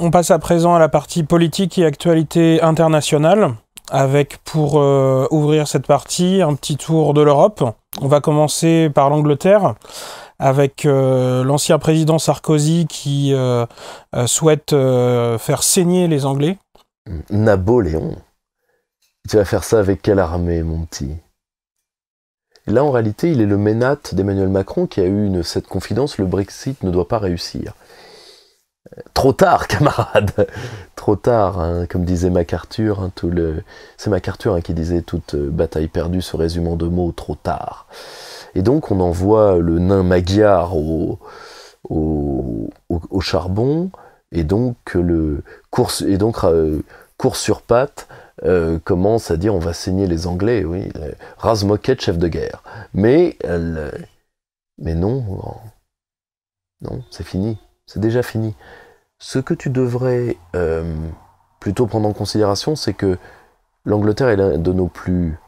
On passe à présent à la partie politique et actualité internationale, avec pour euh, ouvrir cette partie un petit tour de l'Europe. On va commencer par l'Angleterre, avec euh, l'ancien président Sarkozy qui euh, souhaite faire saigner les Anglais. Napoléon, tu vas faire ça avec quelle armée, mon petit Là, en réalité, il est le ménate d'Emmanuel Macron qui a eu cette confidence, le Brexit ne doit pas réussir. Trop tard, camarade Trop tard, hein. comme disait MacArthur. Hein, c'est MacArthur hein, qui disait toute euh, bataille perdue se résumant en deux mots, trop tard. Et donc on envoie le nain magyar au, charbon, et donc le course, et donc, euh, sur pattes euh, commence à dire on va saigner les Anglais, oui, moquette, chef de guerre. Mais, mais non, non, c'est fini, c'est déjà fini. Ce que tu devrais euh, plutôt prendre en considération, c'est que l'Angleterre est l'un de nos plus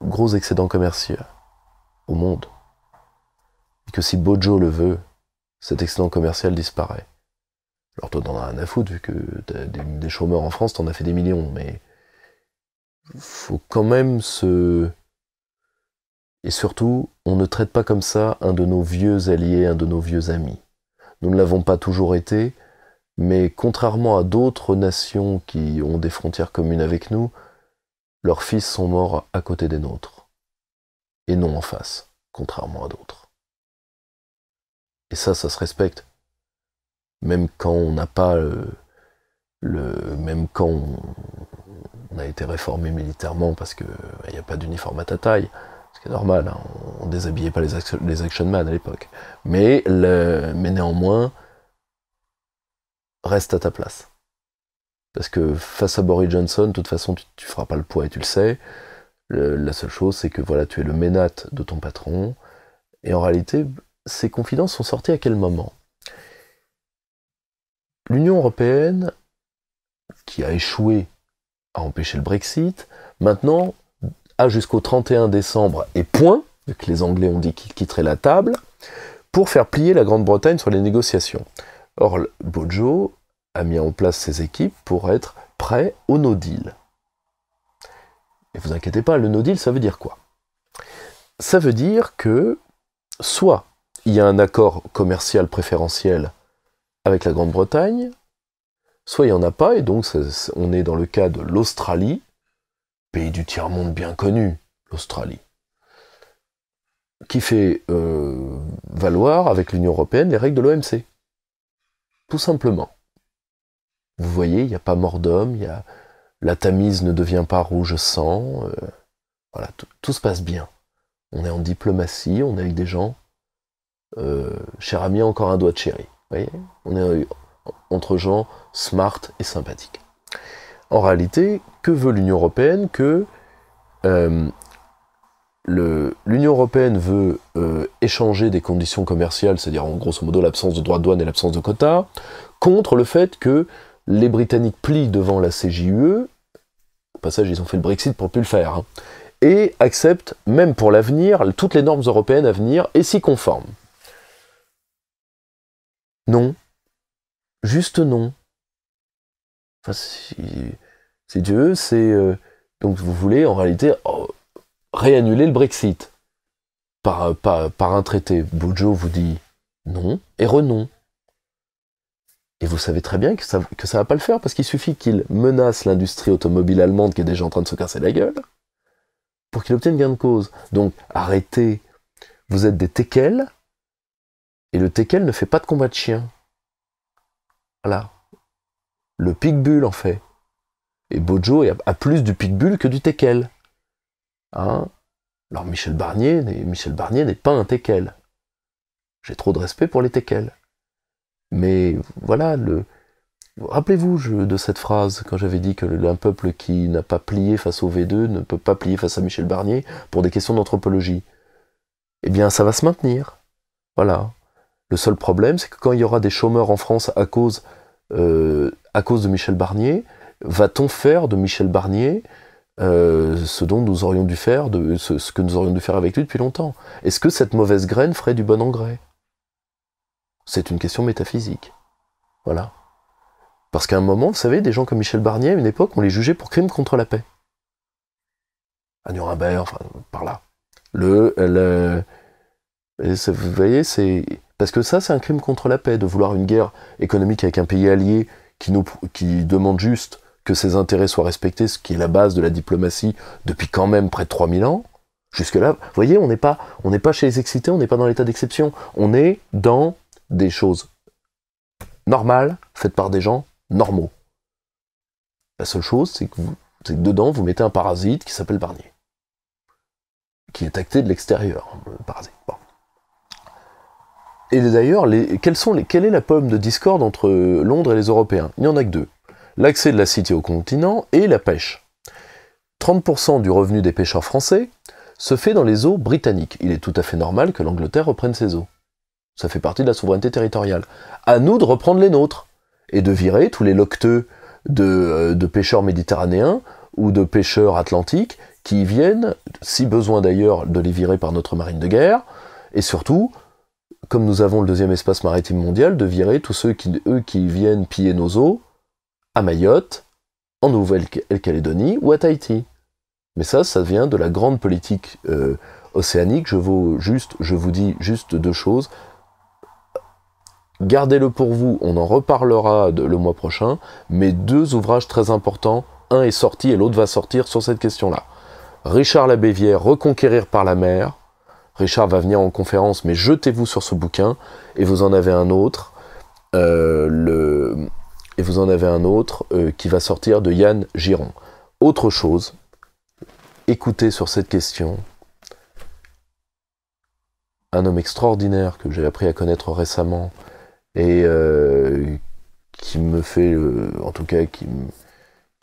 gros excédents commerciaux au monde. Et que si Bojo le veut, cet excédent commercial disparaît. Alors toi, t'en as rien à foutre, vu que t'as des, chômeurs en France, t'en as fait des millions, mais faut quand même se... Et surtout, on ne traite pas comme ça un de nos vieux alliés, un de nos vieux amis. Nous ne l'avons pas toujours été, mais contrairement à d'autres nations qui ont des frontières communes avec nous, leurs fils sont morts à côté des nôtres, et non en face, contrairement à d'autres. Et ça, ça se respecte. Même quand on n'a pas le, même quand on, a été réformé militairement parce qu'il bah, n'y a pas d'uniforme à ta taille, ce qui est normal, hein. on, ne déshabillait pas les, action, man à l'époque. mais néanmoins, reste à ta place. Parce que face à Boris Johnson, de toute façon, tu, ne feras pas le poids et tu le sais. la seule chose, c'est que voilà, tu es le ménate de ton patron. Et en réalité, ces confidences sont sorties à quel moment L'Union européenne, qui a échoué à empêcher le Brexit, maintenant a jusqu'au 31 décembre et point, que les Anglais ont dit qu'ils quitteraient la table, pour faire plier la Grande-Bretagne sur les négociations. Or, Bojo a mis en place ses équipes pour être prêt au no deal. Et vous inquiétez pas, le no deal, ça veut dire quoi Ça veut dire que soit il y a un accord commercial préférentiel avec la Grande-Bretagne, soit il n'y en a pas, et donc on est dans le cas de l'Australie, pays du tiers-monde bien connu, l'Australie, qui fait euh, valoir avec l'Union européenne les règles de l'OMC. Tout simplement. Vous voyez, il n'y a pas mort d'homme, il y a... la tamise ne devient pas rouge sang. Euh, voilà, tout se passe bien. On est en diplomatie, on est avec des gens. Euh, cher ami, encore un doigt de chéri. On est euh, entre gens smart et sympathiques. En réalité, que veut l'Union européenne Que l'Union européenne veut euh, échanger des conditions commerciales, c'est-à-dire en grosso modo l'absence de droits de douane et l'absence de quotas, contre le fait que les Britanniques plient devant la CJUE, au passage ils ont fait le Brexit pour ne plus le faire, hein. et acceptent, même pour l'avenir, toutes les normes européennes à venir et s'y conforment. Non. Juste non. Enfin, si, Dieu, c'est... Euh, donc vous voulez en réalité... Oh, réannuler le Brexit par, un traité. Bojo vous dit non et renon. Et vous savez très bien que ça que va pas le faire parce qu'il suffit qu'il menace l'industrie automobile allemande qui est déjà en train de se casser la gueule pour qu'il obtienne gain de cause. Donc arrêtez, vous êtes des teckels et le teckel ne fait pas de combat de chien. Voilà. Le pitbull en fait. Et Bojo a plus du pitbull que du teckel. Hein? Alors Michel Barnier, Michel Barnier n'est pas un teckel. J'ai trop de respect pour les teckels. Mais voilà, le... rappelez-vous de cette phrase quand j'avais dit que peuple qui n'a pas plié face au V2 ne peut pas plier face à Michel Barnier pour des questions d'anthropologie. Eh bien, ça va se maintenir. Voilà. Le seul problème, c'est que quand il y aura des chômeurs en France à cause, euh, à cause de Michel Barnier, va-t-on faire de Michel Barnier euh, ce dont nous aurions dû faire, ce, que nous aurions dû faire avec lui depuis longtemps. Est-ce que cette mauvaise graine ferait du bon engrais C'est une question métaphysique. Voilà. Parce qu'à un moment, vous savez, des gens comme Michel Barnier, à une époque, on les jugeait pour crimes contre la paix. À Nuremberg, enfin, par là. Le, euh, vous voyez, c'est. Parce que ça, c'est un crime contre la paix, de vouloir une guerre économique avec un pays allié qui demande juste que ses intérêts soient respectés, ce qui est la base de la diplomatie depuis quand même près de 3000 ans. Jusque-là, vous voyez, on n'est pas, pas chez les excités, on n'est pas dans l'état d'exception. On est dans des choses normales, faites par des gens normaux. La seule chose, c'est que, dedans, vous mettez un parasite qui s'appelle Barnier, qui est acté de l'extérieur, parasite. Et d'ailleurs, quelle est la pomme de discorde entre Londres et les Européens Il n'y en a que deux l'accès de la cité au continent et la pêche. 30% du revenu des pêcheurs français se fait dans les eaux britanniques. Il est tout à fait normal que l'Angleterre reprenne ses eaux. Ça fait partie de la souveraineté territoriale. À nous de reprendre les nôtres et de virer tous les locteux de, euh, pêcheurs méditerranéens ou de pêcheurs atlantiques qui y viennent, si besoin d'ailleurs, de les virer par notre marine de guerre, et surtout, comme nous avons le deuxième espace maritime mondial, de virer tous ceux qui, eux, qui viennent piller nos eaux à Mayotte, en Nouvelle-Calédonie ou à Tahiti. Mais ça, ça vient de la grande politique euh, océanique. Je vous, juste, je vous dis juste deux choses. Gardez-le pour vous, on en reparlera le mois prochain, mais deux ouvrages très importants, un est sorti et l'autre va sortir sur cette question-là. Richard Labévière, Reconquérir par la mer. Richard va venir en conférence, mais jetez-vous sur ce bouquin, et vous en avez un autre. Euh, le, et vous en avez un autre euh, qui va sortir de Yann Giron. Autre chose, écoutez sur cette question un homme extraordinaire que j'ai appris à connaître récemment et euh, qui me fait, en tout cas, qui,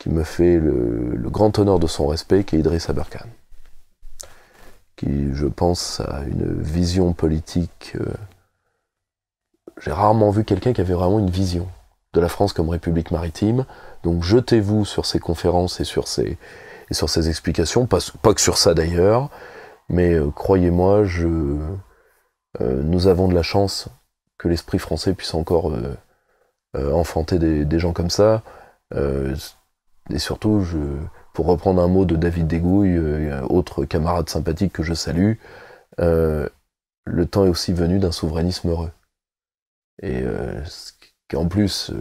me, fait le, grand honneur de son respect, qui est Idriss Aberkan, qui, je pense, a une vision politique. Euh, j'ai rarement vu quelqu'un qui avait vraiment une vision de la France comme République maritime. Donc jetez-vous sur ces conférences et sur ces, et sur explications, pas, que sur ça d'ailleurs, mais euh, croyez-moi, je, euh, nous avons de la chance que l'esprit français puisse encore euh, enfanter des, gens comme ça. et surtout, je, pour reprendre un mot de David Dégouille, autre camarade sympathique que je salue, le temps est aussi venu d'un souverainisme heureux. Et ce en plus euh,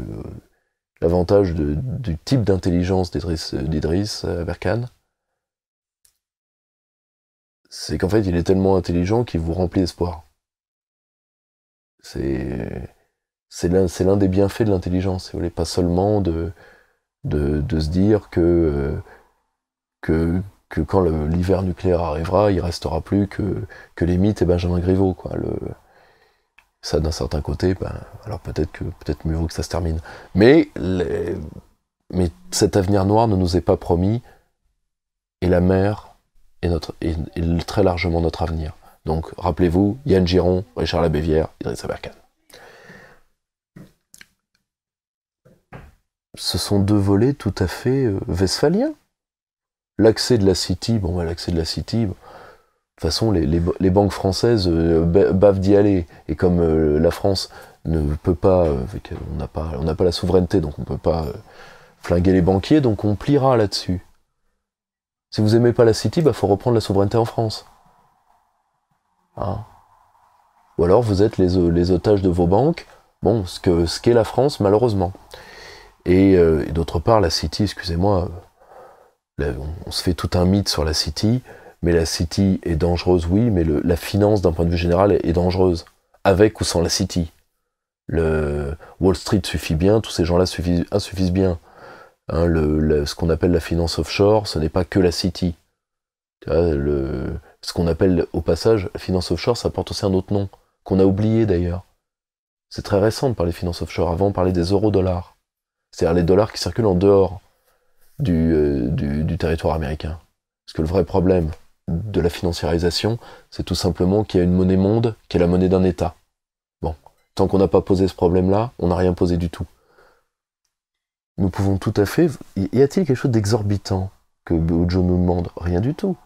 l'avantage du type d'intelligence d'Idriss Berkane, euh, c'est qu'en fait il est tellement intelligent qu'il vous remplit d'espoir. C'est l'un des bienfaits de l'intelligence, si vous voulez, pas seulement de, se dire que, euh, quand l'hiver nucléaire arrivera, il ne restera plus que, que les mythes et Benjamin Griveaux ça d'un certain côté, ben, alors peut-être que peut-être mieux que ça se termine. Mais, mais cet avenir noir ne nous est pas promis, et la mer est, notre, très largement notre avenir. Donc rappelez-vous, Yann Giron, Richard Labévière, Idrissa Berkane. Ce sont deux volets tout à fait euh, westphaliens. L'accès de la City, bon, ben, l'accès de la City, toute façon, les, banques françaises euh, bavent d'y aller. Et comme euh, la France ne peut euh, pas, on n'a pas, la souveraineté, donc on ne peut pas flinguer les banquiers, donc on pliera là-dessus. Si vous aimez pas la City, bah faut reprendre la souveraineté en France. Ah. Ou alors vous êtes les, otages de vos banques. Bon, ce ce qu'est la France, malheureusement. Et, d'autre part, la City, excusez-moi, on, se fait tout un mythe sur la City. Mais la City est dangereuse, oui, mais la finance d'un point de vue général est, dangereuse, avec ou sans la City. Le Wall Street suffit bien, tous ces gens-là ah, suffisent, bien. Hein, ce qu'on appelle la finance offshore, ce n'est pas que la City. ce qu'on appelle au passage la finance offshore, ça porte aussi un autre nom, qu'on a oublié d'ailleurs. C'est très récent de parler finance offshore. Avant, on parlait des euro-dollars. C'est-à-dire les dollars qui circulent en dehors euh, du, du territoire américain. Parce que le vrai problème, de la financiarisation, c'est tout simplement qu'il y a une monnaie monde qui est la monnaie d'un État. Bon, tant qu'on n'a pas posé ce problème-là, on n'a rien posé du tout. Nous pouvons tout à fait... Y a-t-il quelque chose d'exorbitant que Joe nous demande Rien du tout.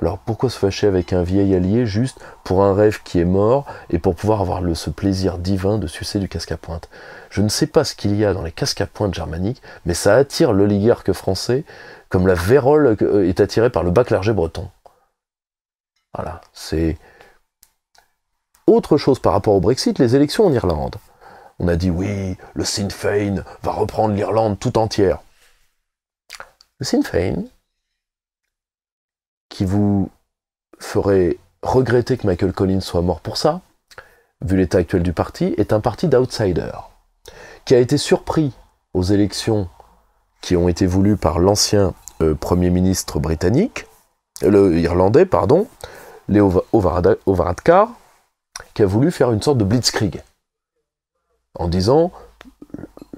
Alors pourquoi se fâcher avec un vieil allié juste pour un rêve qui est mort et pour pouvoir avoir ce plaisir divin de sucer du casque à pointe Je ne sais pas ce qu'il y a dans les casques à pointe germaniques, mais ça attire l'oligarque français comme la vérole euh, est attirée par le bac clergé breton. Voilà, c'est autre chose par rapport au Brexit, les élections en Irlande. On a dit oui, le Sinn Féin va reprendre l'Irlande tout entière. Le Sinn Féin, qui vous ferait regretter que Michael Collins soit mort pour ça, vu l'état actuel du parti, est un parti d'outsider, qui a été surpris aux élections qui ont été voulus par l'ancien euh, Premier ministre britannique, le irlandais, pardon, Léo Ovaradkar, qui a voulu faire une sorte de blitzkrieg, en disant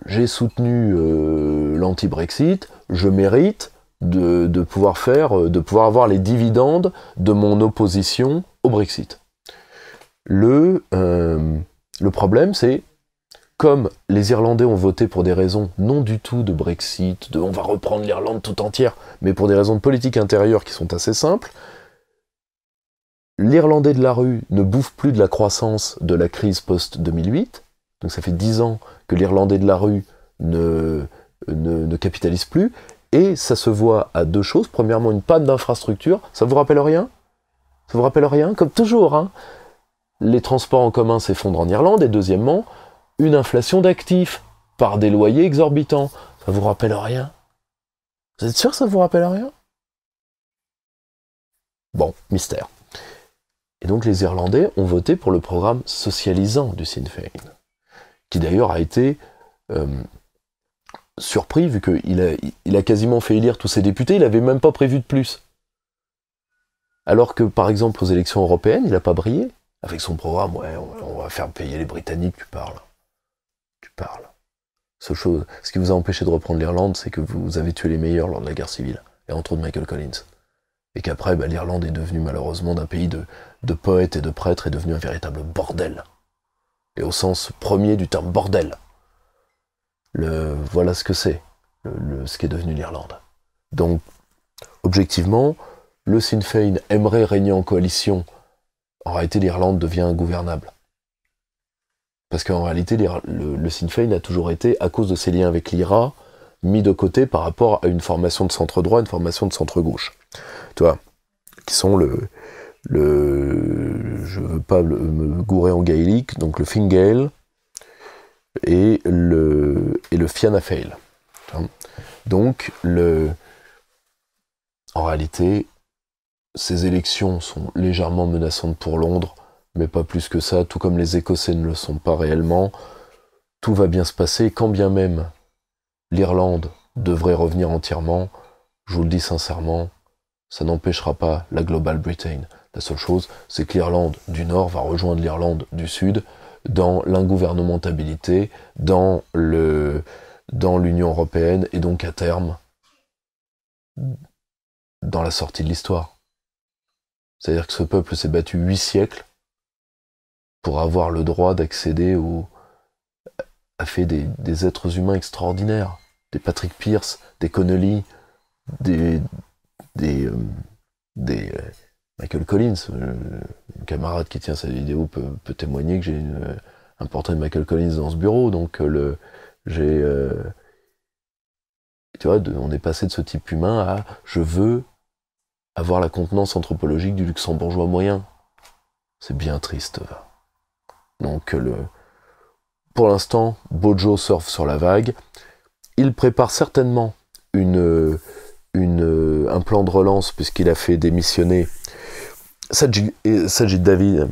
j'ai soutenu euh, l'anti-Brexit, je mérite de, pouvoir faire, euh, de pouvoir avoir les dividendes de mon opposition au Brexit. le problème, c'est comme les Irlandais ont voté pour des raisons non du tout de Brexit, de on va reprendre l'Irlande tout entière, mais pour des raisons de politique intérieure qui sont assez simples, l'Irlandais de la rue ne bouffe plus de la croissance de la crise post-2008, donc ça fait dix ans que l'Irlandais de la rue ne, capitalise plus, et ça se voit à deux choses. Premièrement, une panne d'infrastructure, ça vous rappelle rien Ça vous rappelle rien Comme toujours, hein. les transports en commun s'effondrent en Irlande, et deuxièmement, une inflation d'actifs par des loyers exorbitants. Ça vous rappelle rien Vous êtes sûr que ça vous rappelle rien Bon, mystère. Et donc les Irlandais ont voté pour le programme socialisant du Sinn Féin, qui d'ailleurs a été euh, surpris vu qu'il a, il a quasiment fait élire tous ses députés, il n'avait même pas prévu de plus. Alors que par exemple aux élections européennes, il n'a pas brillé. Avec son programme, on va faire payer les Britanniques, tu parles parle. ce qui vous a empêché de reprendre l'Irlande, c'est que vous avez tué les meilleurs lors de la guerre civile, et entre autres Michael Collins. Et qu'après, bah, l'Irlande est devenue malheureusement d'un pays de, poètes et de prêtres, est devenu un véritable bordel. Et au sens premier du terme bordel. voilà ce que c'est, ce qui est devenu l'Irlande. Donc, objectivement, le Sinn Féin aimerait régner en coalition. En réalité, l'Irlande devient ingouvernable. Parce qu'en réalité, le, Sinn Féin a toujours été, à cause de ses liens avec l'IRA, mis de côté par rapport à une formation de centre droit, une formation de centre gauche. Tu vois, qui sont le, le, je veux pas me gourer en gaélique, donc le Fingale, et le, et le Fianna Fail. Hein. Donc, le, en réalité, ces élections sont légèrement menaçantes pour Londres mais pas plus que ça, tout comme les Écossais ne le sont pas réellement. Tout va bien se passer, quand bien même l'Irlande devrait revenir entièrement, je vous le dis sincèrement, ça n'empêchera pas la Global Britain. La seule chose, c'est que l'Irlande du Nord va rejoindre l'Irlande du Sud dans l'ingouvernementabilité, dans le dans l'Union européenne et donc à terme dans la sortie de l'histoire. C'est-à-dire que ce peuple s'est battu huit siècles pour avoir le droit d'accéder au a fait des, êtres humains extraordinaires, des Patrick Pierce, des Connolly, des des, euh, des euh, Michael Collins, euh, Un camarade qui tient cette vidéo peut, témoigner que j'ai un portrait de Michael Collins dans ce bureau, donc le j'ai tu vois, on est passé de ce type humain à je veux avoir la contenance anthropologique du luxembourgeois moyen. C'est bien triste, va. Donc euh, le, pour l'instant, Bojo surfe sur la vague. Il prépare certainement une, euh, euh, un plan de relance puisqu'il a fait démissionner Sajid, David,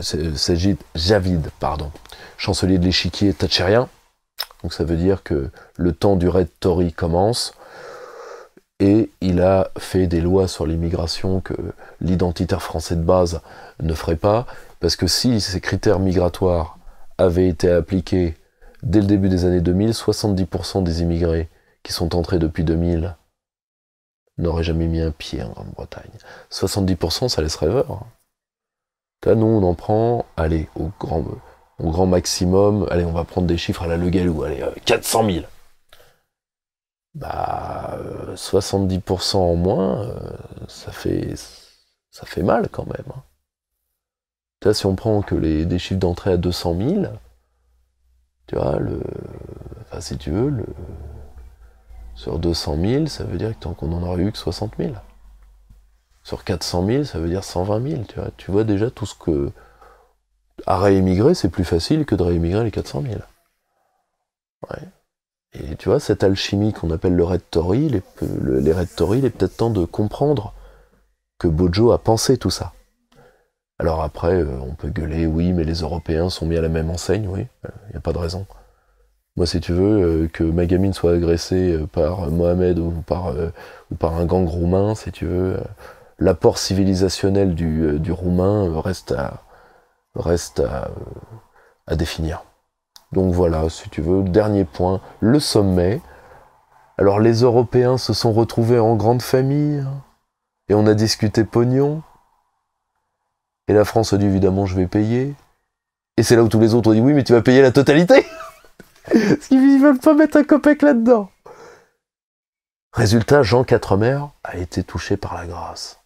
Sajid Javid, pardon, chancelier de l'échiquier tachérien. Donc ça veut dire que le temps du raid Tory commence et il a fait des lois sur l'immigration que l'identitaire français de base ne ferait pas, parce que si ces critères migratoires avaient été appliqués dès le début des années 2000, 70% des immigrés qui sont entrés depuis 2000 n'auraient jamais mis un pied en Grande-Bretagne. 70%, ça laisse rêveur. Là, nous, on en prend, allez, au grand, au grand maximum, allez, on va prendre des chiffres à la Le ou allez, 400 euh, 000 bah, 70% euh, en moins, euh, ça fait, ça fait mal quand même. Hein. Tu vois, si on prend que les, des chiffres d'entrée à 200 000, tu vois, le, enfin, si tu veux, le, sur 200 000, ça veut dire que tant qu'on en aurait eu que 60 000. Sur 400 000, ça veut dire 120 000. Tu vois, tu vois déjà tout ce que. À réémigrer, c'est plus facile que de réémigrer les 400 000. Ouais. Et tu vois, cette alchimie qu'on appelle le Red Tory, les, Red il est peut-être temps de comprendre que Bojo a pensé tout ça. Alors après, euh, on peut gueuler, oui, mais les Européens sont mis à la même enseigne, oui, il euh, n'y a pas de raison. Moi, si tu veux, euh, que ma gamine soit agressée par Mohamed ou par, ou par un gang roumain, si tu veux, l'apport civilisationnel du, du roumain reste reste à définir. Donc voilà, si tu veux, dernier point, le sommet. Alors les Européens se sont retrouvés en grande famille hein, et on a discuté pognon. Et la France a dit évidemment je vais payer. Et c'est là où tous les autres ont dit oui mais tu vas payer la totalité. Parce qu'ils veulent pas mettre un copec là-dedans. Résultat, Jean Quatremer a été touché par la grâce.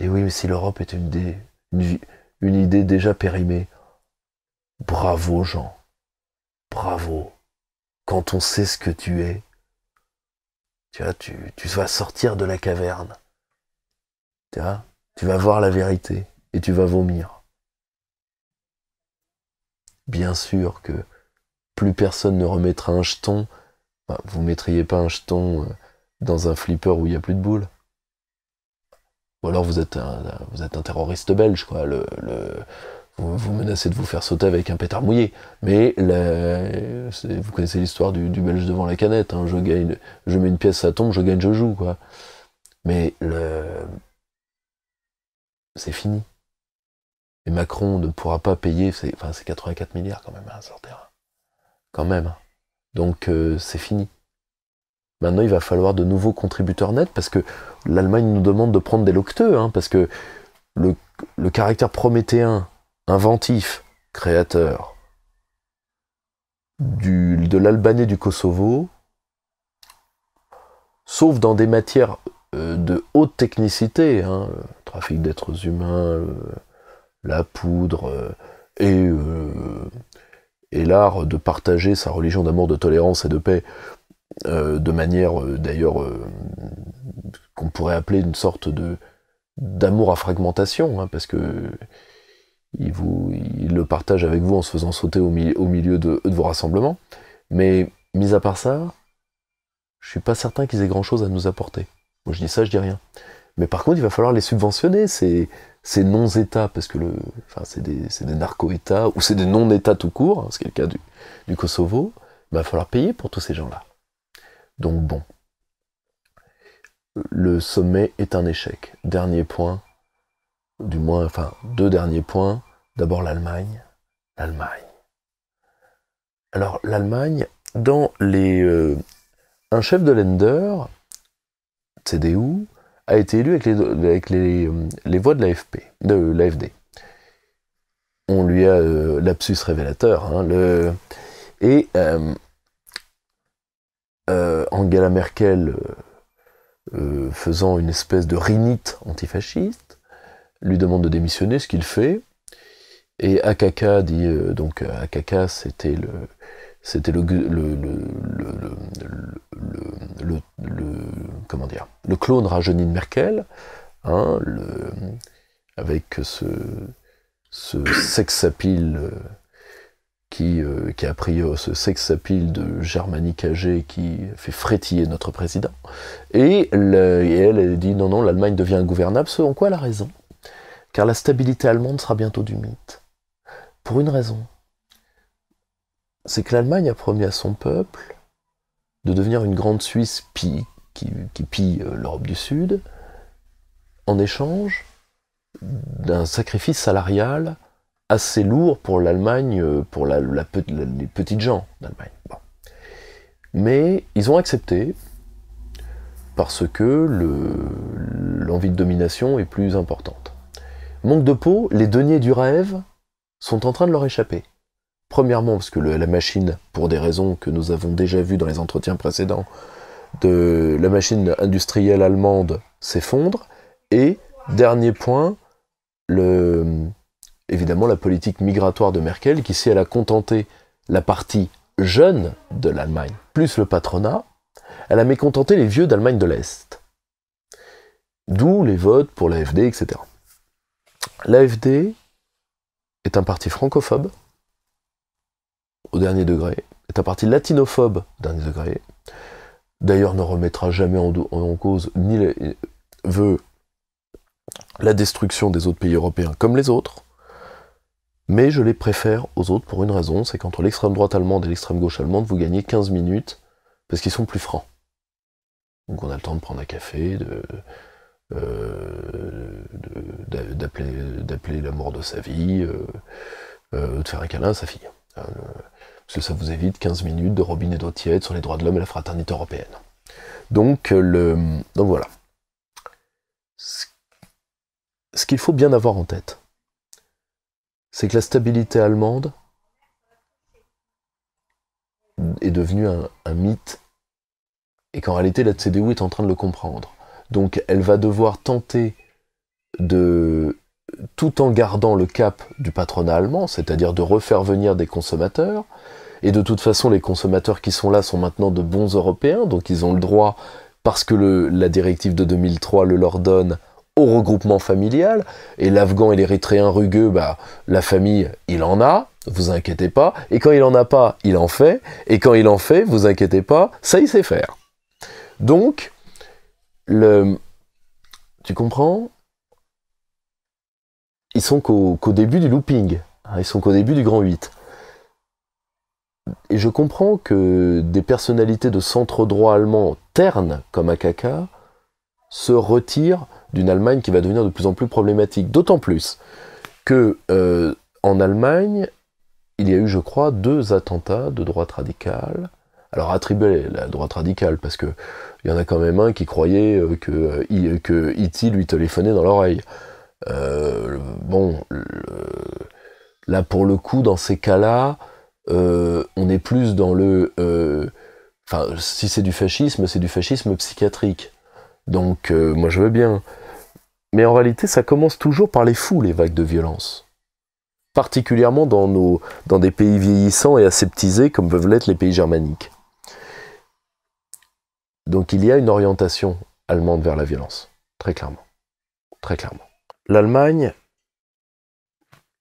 Et oui mais si l'Europe est une, une idée déjà périmée, bravo Jean bravo. Quand on sait ce que tu es, tu tu, vas sortir de la caverne. Tu vas voir la vérité et tu vas vomir. Bien sûr que plus personne ne remettra un jeton. vous vous mettriez pas un jeton euh, dans un flipper où il n'y a plus de boules. Ou alors vous êtes un, vous êtes un terroriste belge, quoi. le, vous, menacez de vous faire sauter avec un pétard mouillé. Mais vous connaissez l'histoire du, Belge devant la canette. Hein. je gagne, je mets une pièce, ça tombe, je gagne, je joue, Mais le... c'est fini. Et Macron ne pourra pas payer, c'est 84 milliards quand même, à hein, sortir. Quand même. Hein. Donc euh, c'est fini. Maintenant, il va falloir de nouveaux contributeurs nets parce que l'Allemagne nous demande de prendre des locteux, parce que le, le caractère prométhéen inventif, créateur, du, de l'Albanais du Kosovo, sauf dans des matières euh, de haute technicité, hein, trafic d'êtres humains, la poudre, euh, et, euh, et l'art de partager sa religion d'amour, de tolérance et de paix, de manière d'ailleurs qu'on pourrait appeler une sorte de d'amour à fragmentation, hein, parce que ils, vous, le partage avec vous en se faisant sauter au, au milieu de, de, vos rassemblements. Mais, mis à part ça, je suis pas certain qu'ils aient grand chose à nous apporter. Moi, je dis ça, je dis rien. Mais par contre, il va falloir les subventionner, ces, ces non-États, parce que c'est des, des narco-États, ou c'est des non-États tout court, hein, ce qui est le cas du, du Kosovo, il va falloir payer pour tous ces gens-là. Donc bon, le sommet est un échec. Dernier point, du moins, enfin, deux derniers points. D'abord l'Allemagne. L'Allemagne. Alors l'Allemagne, dans les... Euh, un chef de l'Ender, CDU, a été élu avec les, avec les, euh, voix de de l'AFD. On lui a euh, l'absus révélateur. Hein, le, et Angela Merkel faisant une espèce de rhinite antifasciste, lui demande de démissionner, ce qu'il fait. Et Akaka dit, euh, donc Akaka euh, c'était le, c'était le le, comment dire, le clone rajeuni de Merkel, hein, avec ce, ce sex euh, qui, qui a pris ce sex de Germanique Cagé qui fait frétiller notre président. Et, elle, dit non, non, l'Allemagne devient ingouvernable, ce quoi elle a raison car la stabilité allemande sera bientôt du mythe. Pour une raison, c'est que l'Allemagne a promis à son peuple de devenir une grande Suisse qui, pille euh, l'Europe du Sud, en échange d'un sacrifice salarial assez lourd pour l'Allemagne, euh, pour les petites gens d'Allemagne. Mais ils ont accepté parce que l'envie de domination est plus importante. Manque de peau, les deniers du rêve sont en train de leur échapper. Premièrement, parce que la machine, pour des raisons que nous avons déjà vues dans les entretiens précédents, de la machine industrielle allemande s'effondre. Et dernier point, évidemment la politique migratoire de Merkel, qui si elle a contenté la partie jeune de l'Allemagne, plus le patronat, elle a mécontenté les vieux d'Allemagne de l'Est. D'où les votes pour l'AFD, etc. L'AFD est un parti francophobe au dernier degré, est un parti latinophobe au dernier degré, d'ailleurs ne remettra jamais en, cause ni veut la destruction des autres pays européens comme les autres, mais je les préfère aux autres pour une raison, c'est qu'entre l'extrême droite allemande et l'extrême gauche allemande, vous gagnez 15 minutes parce qu'ils sont plus francs. Donc on a le temps de prendre un café, de, euh, d'appeler la mort de sa vie, euh, euh, de faire un câlin à sa fille. Hein, parce que ça vous évite 15 minutes de robinet d'eau tiède sur les droits de l'homme et la fraternité européenne. Donc, le, donc voilà. Ce qu'il faut bien avoir en tête, c'est que la stabilité allemande est devenue un, un mythe, et qu'en réalité la CDU est en train de le comprendre. Donc elle va devoir tenter de, tout en gardant le cap du patronat allemand, c'est-à-dire de refaire venir des consommateurs, et de toute façon les consommateurs qui sont là sont maintenant de bons Européens, donc ils ont le droit, parce que la directive de 2003 le leur donne, au regroupement familial, et l'Afghan et l'Érythréen rugueux, bah, la famille, il en a, vous inquiétez pas, et quand il en a pas, il en fait, et quand il en fait, vous inquiétez pas, ça il sait faire. Donc, le, tu comprends Ils sont qu'au début du looping. Hein, ils sont qu'au début du grand 8. Et je comprends que des personnalités de centre droit allemand ternes comme AKK se retirent d'une Allemagne qui va devenir de plus en plus problématique. D'autant plus que euh, en Allemagne, il y a eu, je crois, deux attentats de droite radicale alors attribuer la droite radicale, parce que il y en a quand même un qui croyait euh, que, euh, que e lui téléphonait dans l'oreille. Euh, bon, là pour le coup, dans ces cas-là, on est plus dans le. Enfin, si c'est du fascisme, c'est du fascisme psychiatrique. Donc, moi je veux bien. Mais en réalité, ça commence toujours par les fous, les vagues de violence. Particulièrement dans, nos, dans des pays vieillissants et aseptisés comme peuvent l'être les pays germaniques. Donc il y a une orientation allemande vers la violence, très clairement. Très clairement. L'Allemagne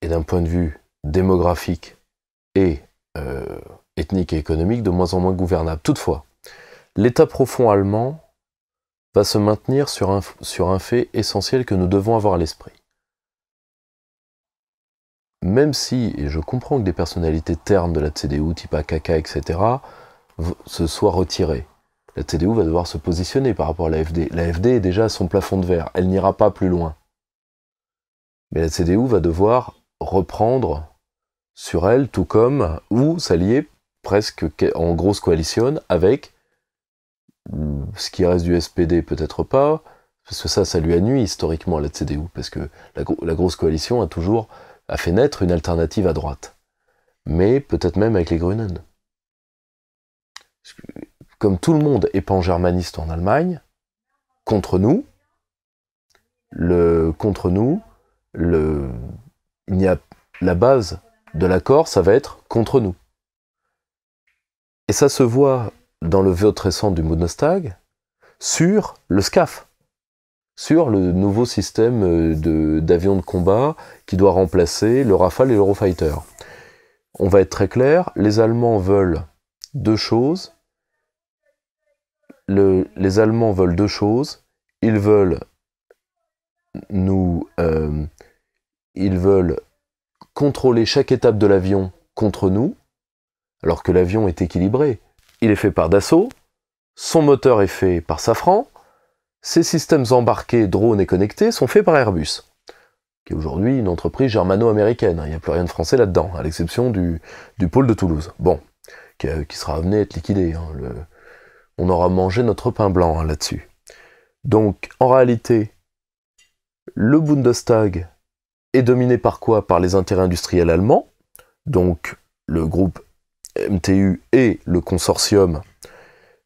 est d'un point de vue démographique et euh, ethnique et économique de moins en moins gouvernable. Toutefois, l'état profond allemand va se maintenir sur un, sur un fait essentiel que nous devons avoir à l'esprit. Même si, et je comprends que des personnalités ternes de la CDU, type AKK, etc., se soient retirées, la CDU va devoir se positionner par rapport à l'AFD. L'AFD est déjà à son plafond de verre, elle n'ira pas plus loin. Mais la CDU va devoir reprendre sur elle, tout comme, ou s'allier presque en grosse coalition avec mm, ce qui reste du SPD, peut-être pas, parce que ça, ça lui a nuit historiquement à la CDU, parce que la, grosse coalition a toujours a fait naître une alternative à droite. Mais peut-être même avec les Grünen comme tout le monde est pan-germaniste en Allemagne, contre nous, le, contre nous, le, il n'y a, la base de l'accord, ça va être contre nous. Et ça se voit dans le vote récent du Bundestag sur le SCAF, sur le nouveau système euh, d'avions de, de combat qui doit remplacer le Rafale et l'Eurofighter. On va être très clair, les Allemands veulent deux choses, les Allemands veulent deux choses. Ils veulent nous, euh, ils veulent contrôler chaque étape de l'avion contre nous, alors que l'avion est équilibré. Il est fait par Dassault, son moteur est fait par Safran, ses systèmes embarqués, drones et connectés sont faits par Airbus, qui est aujourd'hui une entreprise germano-américaine. Hein. Il n'y a plus rien de français là-dedans, à l'exception du, pôle de Toulouse. Bon, euh, qui, sera amené à être liquidé. Hein, on aura mangé notre pain blanc hein, là-dessus. Donc, en réalité, le Bundestag est dominé par quoi Par les intérêts industriels allemands, donc le groupe MTU et le consortium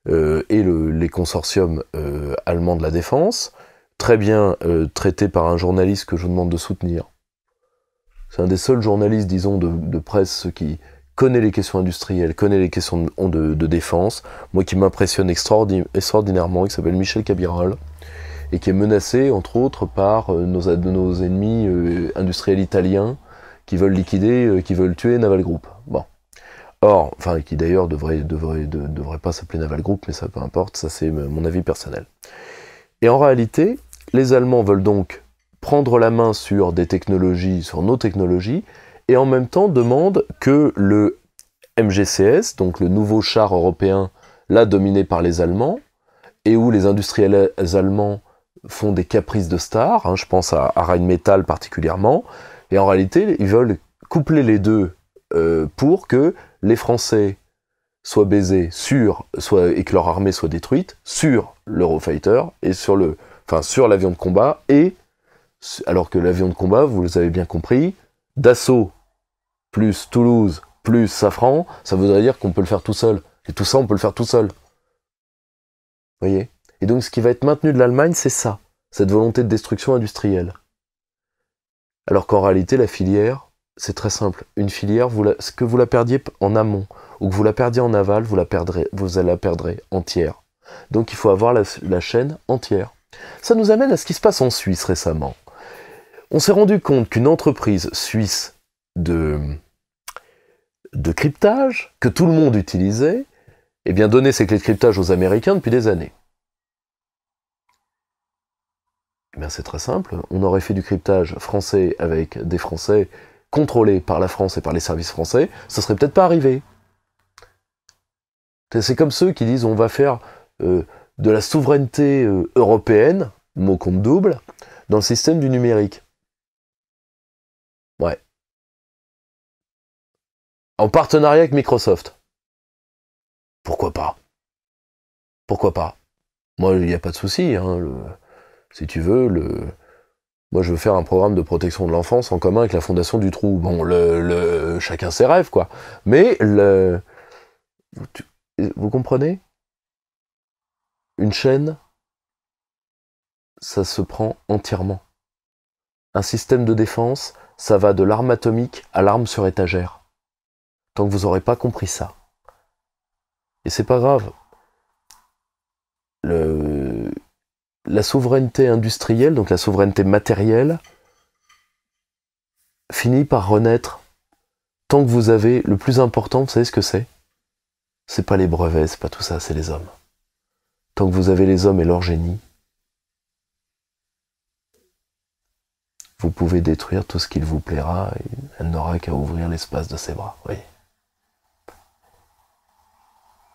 euh, et les consortiums euh, allemands de la défense, très bien euh, traité par un journaliste que je vous demande de soutenir. C'est un des seuls journalistes, disons, de, de presse qui, connaît les questions industrielles, connaît les questions de, défense, moi qui m'impressionne extraordinairement, qui s'appelle Michel Cabirol, et qui est menacé entre autres par euh, nos, ennemis euh, industriels italiens qui veulent liquider, euh, qui veulent tuer Naval Group. Bon. Or, enfin, qui d'ailleurs devrait, devrait pas s'appeler Naval Group, mais ça peu importe, ça c'est mon avis personnel. Et en réalité, les Allemands veulent donc prendre la main sur des technologies, sur nos technologies, et en même temps demande que le MGCS, donc le nouveau char européen, là dominé par les Allemands, et où les industriels allemands font des caprices de stars, hein, je pense à, Rheinmetall particulièrement, et en réalité, ils veulent coupler les deux euh, pour que les Français soient baisés sur, et que leur armée soit détruite sur l'Eurofighter et sur le, enfin, sur l'avion de combat et, alors que l'avion de combat, vous le avez bien compris, d'assaut plus Toulouse plus Safran, ça voudrait dire qu'on peut le faire tout seul. Et tout ça, on peut le faire tout seul. Vous voyez Et donc ce qui va être maintenu de l'Allemagne, c'est ça, cette volonté de destruction industrielle. Alors qu'en réalité, la filière, c'est très simple. Une filière, vous ce que vous la perdiez en amont ou que vous la perdiez en aval, vous la perdrez, vous la entière. Donc il faut avoir la chaîne entière. Ça nous amène à ce qui se passe en Suisse récemment. On s'est rendu compte qu'une entreprise suisse de, de cryptage que tout le monde utilisait, et eh bien donner ces clés de cryptage aux Américains depuis des années. Eh c'est très simple, on aurait fait du cryptage français avec des Français contrôlés par la France et par les services français, ça serait peut-être pas arrivé. C'est comme ceux qui disent on va faire euh, de la souveraineté euh, européenne, mot compte double, dans le système du numérique. en partenariat avec Microsoft. Pourquoi pas Pourquoi pas Moi, il n'y a pas de souci. Hein, si tu veux, moi, je veux faire un programme de protection de l'enfance en commun avec la Fondation du Trou. Bon, chacun ses rêves, quoi. Mais vous comprenez Une chaîne, ça se prend entièrement. Un système de défense, ça va de l'arme atomique à l'arme sur étagère tant que vous n'aurez pas compris ça. Et c'est pas grave. Le... La souveraineté industrielle, donc la souveraineté matérielle, finit par renaître tant que vous avez le plus important, vous savez ce que c'est C'est pas les brevets, c'est pas tout ça, c'est les hommes. Tant que vous avez les hommes et leur génie, vous pouvez détruire tout ce qu'il vous plaira, et elle n'aura qu'à ouvrir l'espace de ses bras. Oui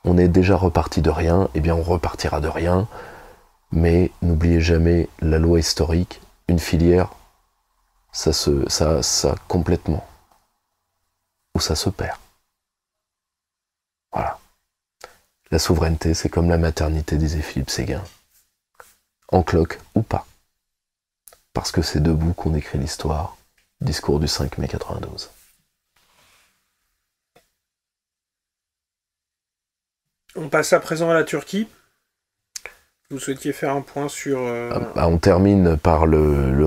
on est déjà reparti de rien, eh bien on repartira de rien. Mais n'oubliez jamais la loi historique, une filière, ça se, ça, ça complètement, ou ça se perd. Voilà. La souveraineté, c'est comme la maternité, disait Philippe Séguin. En cloque ou pas. Parce que c'est debout qu'on écrit l'histoire. Discours du 5 mai 92. On passe à présent à la Turquie. Vous souhaitiez faire un point sur... Euh, ah, bah, on termine par le,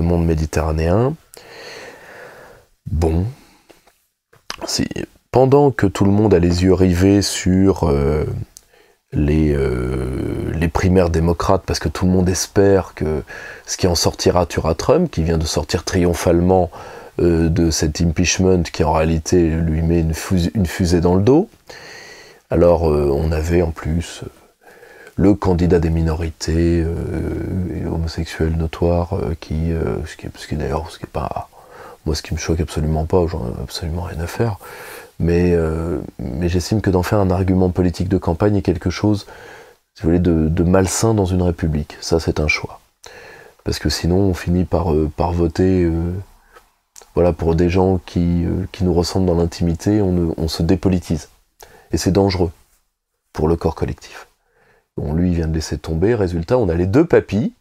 monde méditerranéen. Bon. pendant que tout le monde a les yeux rivés sur euh, les, euh, les, primaires démocrates, parce que tout le monde espère que ce qui en sortira tuera Trump, qui vient de sortir triomphalement de cet impeachment qui en réalité lui met une fusée dans le dos, alors euh, on avait en plus euh, le candidat des minorités euh, homosexuels notoires qui, ce qui, d'ailleurs, ce qui est pas, moi ce qui me choque absolument pas, j'en ai absolument rien à faire, mais, j'estime que d'en faire un argument politique de campagne est quelque chose, si vous voulez, de, malsain dans une république. Ça, c'est un choix. Parce que sinon, on finit par, voter voilà, pour des gens qui, nous ressemblent dans l'intimité, on se dépolitise. Et c'est dangereux pour le corps collectif. Bon, lui, il vient de laisser tomber. Résultat, on a les deux papis,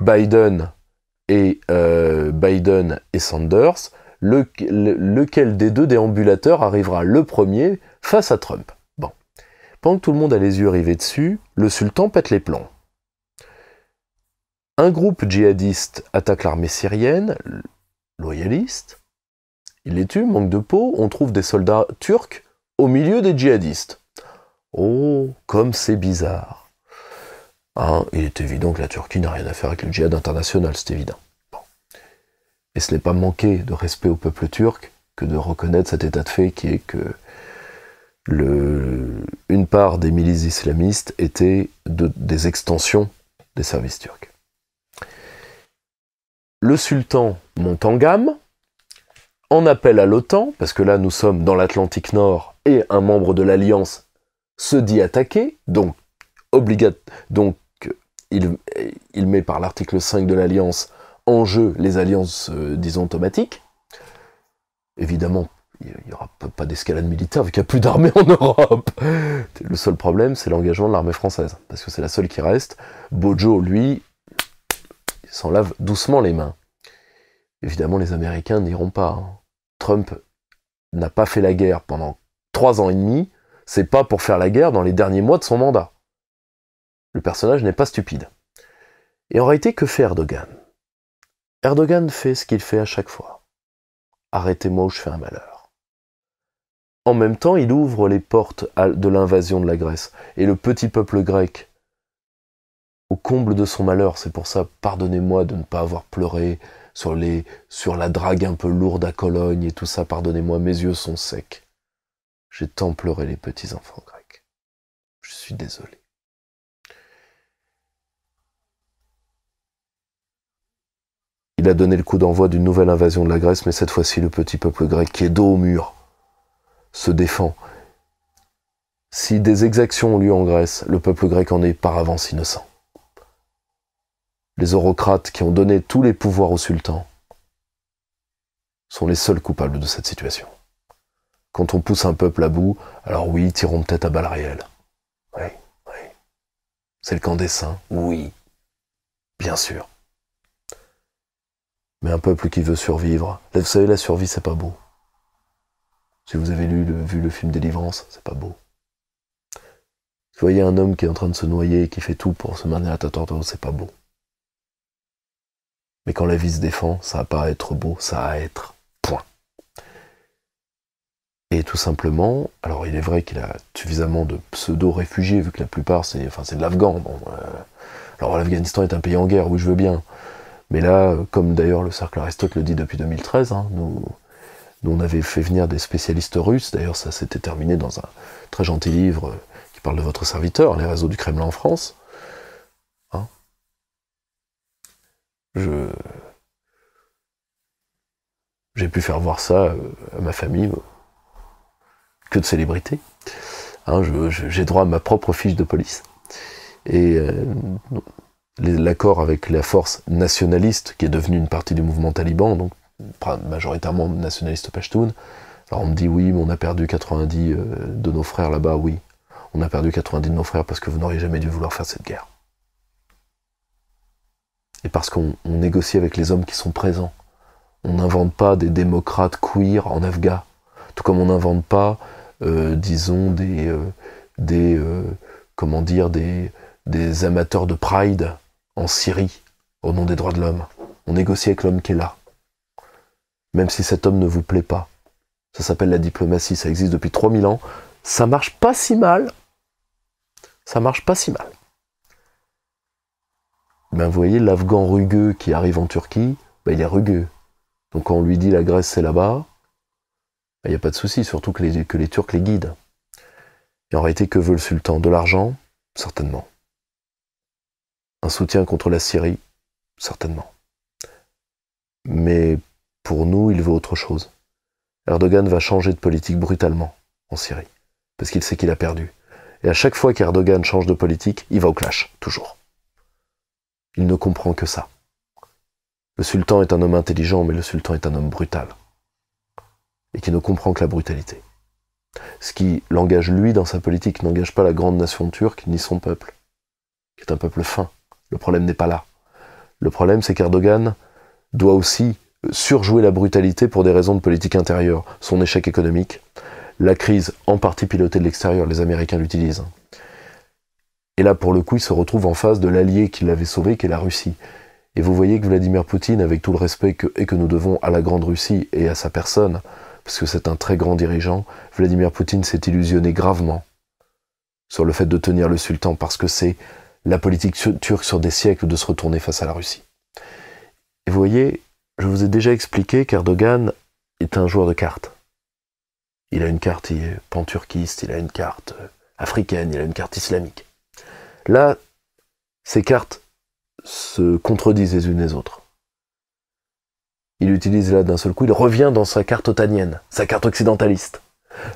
Biden et, euh, Biden et Sanders, lequel des deux déambulateurs arrivera le premier face à Trump. Bon. Pendant que tout le monde a les yeux rivés dessus, le sultan pète les plans. Un groupe djihadiste attaque l'armée syrienne, loyaliste, il les tue, manque de peau, on trouve des soldats turcs au milieu des djihadistes. Oh, comme c'est bizarre. Hein, il est évident que la Turquie n'a rien à faire avec le djihad international, c'est évident. Et ce n'est pas manquer de respect au peuple turc que de reconnaître cet état de fait qui est que le, une part des milices islamistes étaient des extensions des services turcs. Le sultan monte en gamme, en appel à l'OTAN, parce que là nous sommes dans l'Atlantique Nord et un membre de l'Alliance se dit attaqué, donc, obligat donc euh, il, euh, il met par l'article 5 de l'Alliance en jeu les alliances, euh, disons, automatiques. Évidemment, il n'y aura pas d'escalade militaire vu qu'il n'y a plus d'armée en Europe. Le seul problème, c'est l'engagement de l'armée française, parce que c'est la seule qui reste. Bojo, lui, s'en lave doucement les mains. Évidemment, les Américains n'iront pas. Hein. Trump n'a pas fait la guerre pendant trois ans et demi, c'est pas pour faire la guerre dans les derniers mois de son mandat. Le personnage n'est pas stupide. Et en réalité, que fait Erdogan Erdogan fait ce qu'il fait à chaque fois. Arrêtez-moi ou je fais un malheur. En même temps, il ouvre les portes de l'invasion de la Grèce. Et le petit peuple grec, au comble de son malheur, c'est pour ça, pardonnez-moi de ne pas avoir pleuré, sur sur la drague un peu lourde à Cologne et tout ça, pardonnez-moi, mes yeux sont secs. J'ai tant pleuré les petits enfants grecs. Je suis désolé. Il a donné le coup d'envoi d'une nouvelle invasion de la Grèce, mais cette fois-ci le petit peuple grec qui est dos au mur se défend. Si des exactions ont lieu en Grèce, le peuple grec en est par avance innocent les eurocrates qui ont donné tous les pouvoirs au sultan, sont les seuls coupables de cette situation. Quand on pousse un peuple à bout, alors oui, tirons peut-être à balles réelles. Oui, oui. C'est le camp des saints, oui. Bien sûr. Mais un peuple qui veut survivre, vous savez, la survie, c'est pas beau. Si vous avez lu le, vu le film Délivrance, c'est pas beau. Si vous voyez un homme qui est en train de se noyer et qui fait tout pour se maintenir à ta torture, c'est pas beau. Mais quand la vie se défend, ça va pas être beau, ça va être point. Et tout simplement, alors il est vrai qu'il a suffisamment de pseudo-réfugiés, vu que la plupart c'est enfin, de l'Afghan. Bon, euh, alors l'Afghanistan est un pays en guerre, où je veux bien. Mais là, euh, comme d'ailleurs le cercle Aristote le dit depuis 2013, hein, nous, nous, on avait fait venir des spécialistes russes, d'ailleurs ça s'était terminé dans un très gentil livre euh, qui parle de votre serviteur, Les réseaux du Kremlin en France, Je j'ai pu faire voir ça euh, à ma famille, euh, que de célébrités. Hein, j'ai droit à ma propre fiche de police. Et euh, l'accord avec la force nationaliste, qui est devenue une partie du mouvement taliban, donc majoritairement nationaliste pashtoun, alors on me dit oui, mais on a perdu 90 de nos frères là-bas, oui. On a perdu 90 de nos frères parce que vous n'auriez jamais dû vouloir faire cette guerre. Et parce qu'on négocie avec les hommes qui sont présents. On n'invente pas des démocrates queer en Afghan, tout comme on n'invente pas, euh, disons, des, euh, des euh, comment dire, des, des amateurs de Pride en Syrie au nom des droits de l'homme. On négocie avec l'homme qui est là, même si cet homme ne vous plaît pas. Ça s'appelle la diplomatie, ça existe depuis 3000 ans. Ça marche pas si mal. Ça marche pas si mal ben vous voyez, l'Afghan rugueux qui arrive en Turquie, ben il est rugueux. Donc quand on lui dit la Grèce c'est là-bas, ben, il n'y a pas de souci, surtout que les, que les Turcs les guident. Et en réalité, que veut le sultan De l'argent Certainement. Un soutien contre la Syrie Certainement. Mais pour nous, il veut autre chose. Erdogan va changer de politique brutalement en Syrie, parce qu'il sait qu'il a perdu. Et à chaque fois qu'Erdogan change de politique, il va au clash, toujours. Il ne comprend que ça. Le sultan est un homme intelligent, mais le sultan est un homme brutal. Et qui ne comprend que la brutalité. Ce qui l'engage lui dans sa politique n'engage pas la grande nation turque ni son peuple, qui est un peuple fin. Le problème n'est pas là. Le problème, c'est qu'Erdogan doit aussi surjouer la brutalité pour des raisons de politique intérieure, son échec économique, la crise en partie pilotée de l'extérieur, les Américains l'utilisent, et là, pour le coup, il se retrouve en face de l'allié qui l'avait sauvé, qui est la Russie. Et vous voyez que Vladimir Poutine, avec tout le respect que, et que nous devons à la Grande Russie et à sa personne, parce que c'est un très grand dirigeant, Vladimir Poutine s'est illusionné gravement sur le fait de tenir le sultan, parce que c'est la politique turque sur des siècles de se retourner face à la Russie. Et vous voyez, je vous ai déjà expliqué qu'Erdogan est un joueur de cartes. Il a une carte pan-turquiste, il a une carte euh, africaine, il a une carte islamique. Là, ces cartes se contredisent les unes les autres. Il utilise là d'un seul coup, il revient dans sa carte otanienne, sa carte occidentaliste.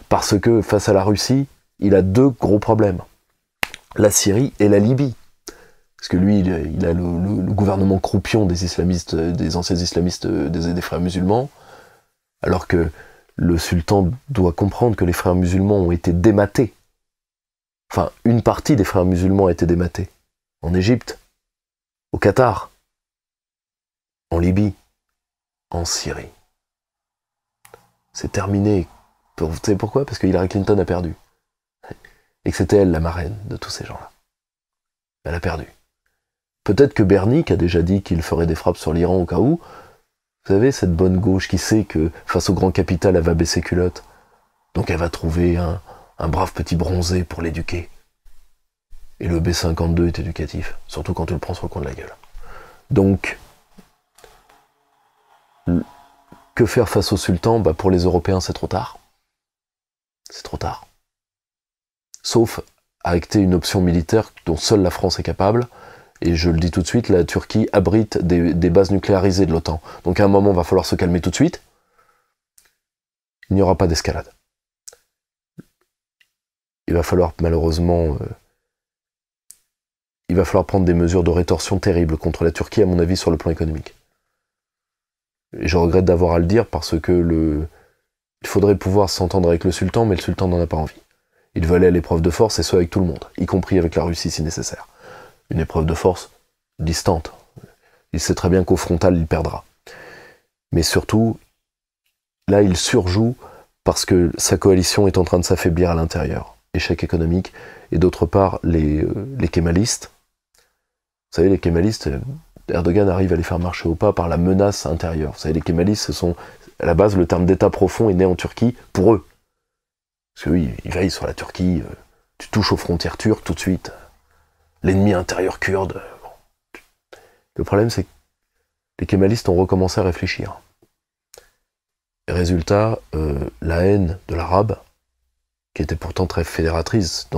Parce que face à la Russie, il a deux gros problèmes. La Syrie et la Libye. Parce que lui, il a, le, gouvernement croupion des islamistes, des anciens islamistes des, des frères musulmans, alors que le sultan doit comprendre que les frères musulmans ont été dématés Enfin, une partie des frères musulmans a été dématés. En Égypte, au Qatar, en Libye, en Syrie. C'est terminé. Vous savez pourquoi Parce que Hillary Clinton a perdu. Et que c'était elle la marraine de tous ces gens-là. Elle a perdu. Peut-être que Bernie, qui a déjà dit qu'il ferait des frappes sur l'Iran au cas où, vous savez, cette bonne gauche qui sait que face au grand capital, elle va baisser culotte. Donc elle va trouver un, un brave petit bronzé pour l'éduquer. Et le B52 est éducatif, surtout quand tu le prends sur le coin de la gueule. Donc, que faire face au sultan bah Pour les Européens, c'est trop tard. C'est trop tard. Sauf à acter une option militaire dont seule la France est capable. Et je le dis tout de suite, la Turquie abrite des, des bases nucléarisées de l'OTAN. Donc à un moment, il va falloir se calmer tout de suite. Il n'y aura pas d'escalade il va falloir malheureusement, euh, il va falloir prendre des mesures de rétorsion terribles contre la Turquie, à mon avis, sur le plan économique. je regrette d'avoir à le dire parce que le, il faudrait pouvoir s'entendre avec le sultan, mais le sultan n'en a pas envie. Il veut aller à l'épreuve de force et ce avec tout le monde, y compris avec la Russie si nécessaire. Une épreuve de force distante. Il sait très bien qu'au frontal, il perdra. Mais surtout, là, il surjoue parce que sa coalition est en train de s'affaiblir à l'intérieur échec économique, et d'autre part les, euh, les kémalistes. Vous savez, les kémalistes, Erdogan arrive à les faire marcher au pas par la menace intérieure. Vous savez, les kémalistes, ce sont, à la base, le terme d'État profond est né en Turquie pour eux. Parce que ils veillent sur la Turquie, euh, tu touches aux frontières turques tout de suite. L'ennemi intérieur kurde. Euh, le problème, c'est que les kémalistes ont recommencé à réfléchir. résultat, la haine de l'arabe qui était pourtant très fédératrice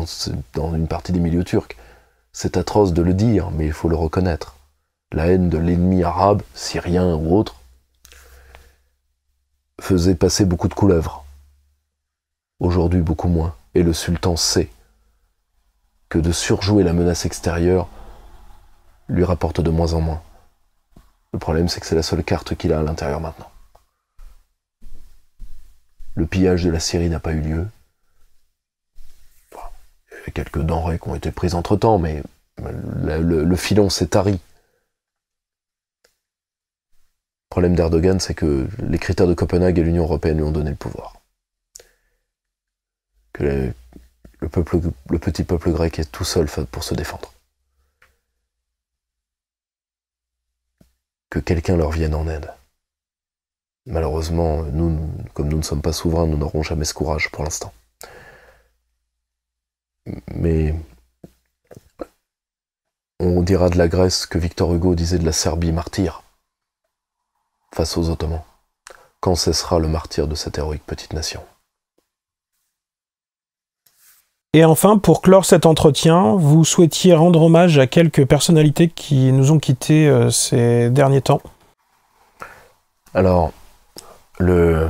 dans, une partie des milieux turcs. C'est atroce de le dire, mais il faut le reconnaître. La haine de l'ennemi arabe, syrien ou autre, faisait passer beaucoup de couleuvres. Aujourd'hui, beaucoup moins. Et le sultan sait que de surjouer la menace extérieure lui rapporte de moins en moins. Le problème, c'est que c'est la seule carte qu'il a à l'intérieur maintenant. Le pillage de la Syrie n'a pas eu lieu, quelques denrées qui ont été prises entre-temps, mais le, filon s'est tari. Le problème d'Erdogan, c'est que les critères de Copenhague et l'Union européenne lui ont donné le pouvoir. Que le, le petit peuple grec est tout seul pour se défendre. Que quelqu'un leur vienne en aide. Malheureusement, nous, comme nous ne sommes pas souverains, nous n'aurons jamais ce courage pour l'instant mais on dira de la Grèce que Victor Hugo disait de la Serbie martyr face aux Ottomans. Quand cessera le martyr de cette héroïque petite nation et enfin, pour clore cet entretien, vous souhaitiez rendre hommage à quelques personnalités qui nous ont quittés euh, ces derniers temps Alors, le.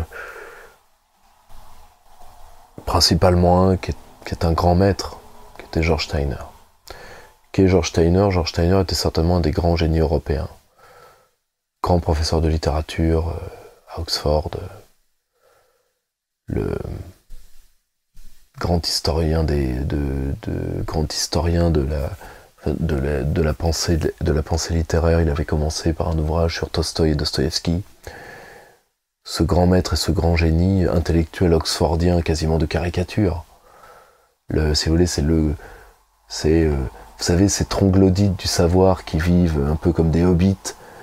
principalement qui est qui est un grand maître, qui était George Steiner. Qui est George Steiner George Steiner était certainement un des grands génies européens. Grand professeur de littérature euh, à Oxford, euh, le grand historien de, de la, pensée, de la pensée littéraire. Il avait commencé par un ouvrage sur Tolstoï et Dostoïevski. Ce grand maître et ce grand génie intellectuel oxfordien, quasiment de caricature, le, si vous c'est le, c'est, euh, vous savez, ces tronglodytes du savoir qui vivent un peu comme des hobbits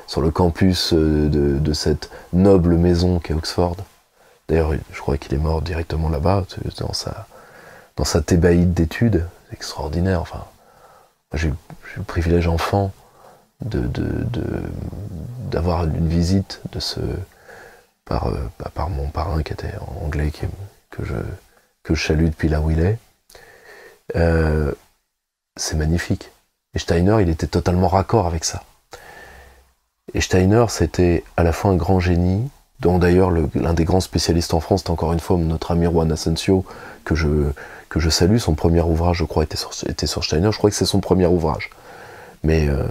sur le campus euh, de, cette noble maison qu'est Oxford. D'ailleurs, je crois qu'il est mort directement là-bas, dans sa, dans sa thébaïde d'études. Extraordinaire, enfin. J'ai eu le privilège enfant d'avoir une visite de ce par, euh, mon parrain qui était anglais que je que je salue depuis là où il est euh, c'est magnifique. Et Steiner, il était totalement raccord avec ça. Et Steiner, c'était à la fois un grand génie, dont d'ailleurs l'un des grands spécialistes en France, encore une fois notre ami Juan Asensio, que je, que je salue, son premier ouvrage, je crois, était sur, était Steiner. Je crois que c'est son premier ouvrage. Mais euh,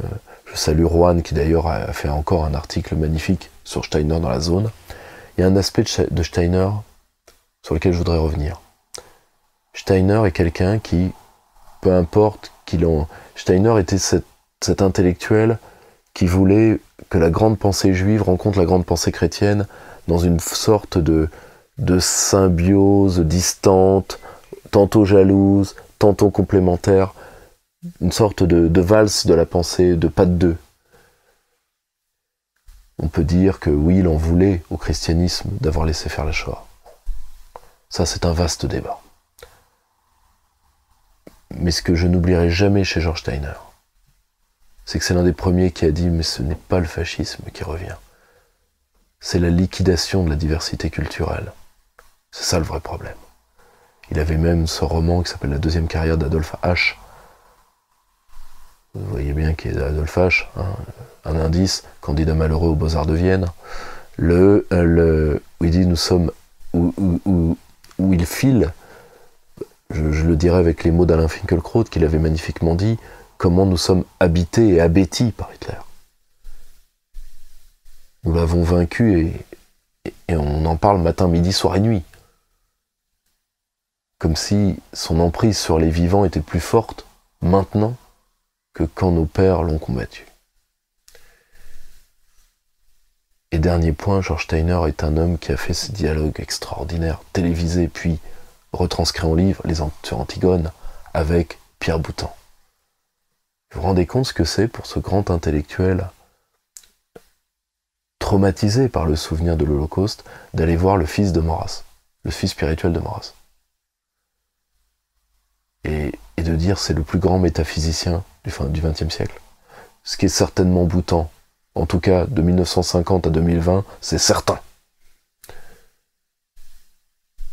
je salue Juan, qui d'ailleurs a fait encore un article magnifique sur Steiner dans la zone. Il y a un aspect de Steiner sur lequel je voudrais revenir. Steiner est quelqu'un qui, peu importe qu'il en... Steiner était cet, intellectuel qui voulait que la grande pensée juive rencontre la grande pensée chrétienne dans une sorte de, de symbiose distante, tantôt jalouse, tantôt complémentaire, une sorte de, de valse de la pensée, de pas de deux. On peut dire que oui, il en voulait au christianisme d'avoir laissé faire la Shoah. Ça, c'est un vaste débat. Mais ce que je n'oublierai jamais chez George Steiner, c'est que c'est l'un des premiers qui a dit mais ce n'est pas le fascisme qui revient. C'est la liquidation de la diversité culturelle. C'est ça le vrai problème. Il avait même ce roman qui s'appelle La deuxième carrière d'Adolphe H. Vous voyez bien qu'il est Adolphe H. Hein, un indice, candidat malheureux aux Beaux-Arts de Vienne. Le, euh, le, où il dit nous sommes, où il file je, le dirais avec les mots d'Alain Finkielkraut qu'il avait magnifiquement dit comment nous sommes habités et abétis par Hitler. Nous l'avons vaincu et, on en parle matin, midi, soir et nuit. Comme si son emprise sur les vivants était plus forte maintenant que quand nos pères l'ont combattu. Et dernier point, George Steiner est un homme qui a fait ce dialogue extraordinaire, télévisé, puis retranscrit en livre les sur Antigone avec Pierre Boutan. Vous vous rendez compte ce que c'est pour ce grand intellectuel traumatisé par le souvenir de l'Holocauste d'aller voir le fils de Maurras, le fils spirituel de Maurras. Et, de dire c'est le plus grand métaphysicien du fin du XXe siècle. Ce qui est certainement Boutan, en tout cas de 1950 à 2020, c'est certain